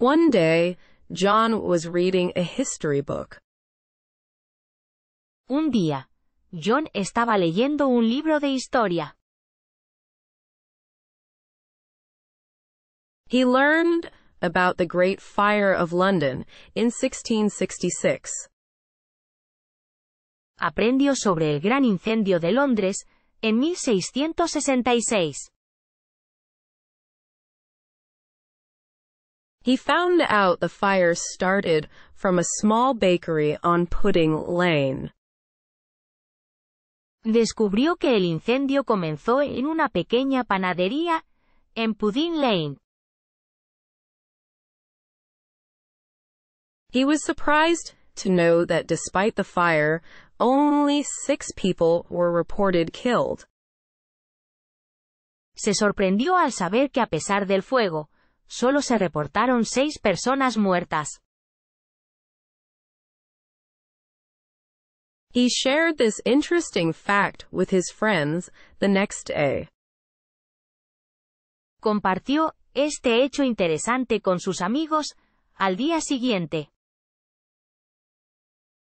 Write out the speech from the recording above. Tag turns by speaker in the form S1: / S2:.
S1: One day, John was reading a history book.
S2: Un día, John estaba leyendo un libro de historia. He learned about the
S3: Great Fire of London in 1666.
S2: Aprendió sobre el gran incendio de Londres en 1666. He
S3: found out the fire started from a small bakery on Pudding Lane.
S2: Descubrió que el incendio comenzó en una pequeña panadería en Pudding Lane.
S3: He was surprised to know that despite the fire, only six people were reported killed.
S2: Se sorprendió al saber que a pesar del fuego, solo se reportaron seis personas muertas.
S3: with friends
S2: Compartió este hecho interesante con sus amigos al día siguiente.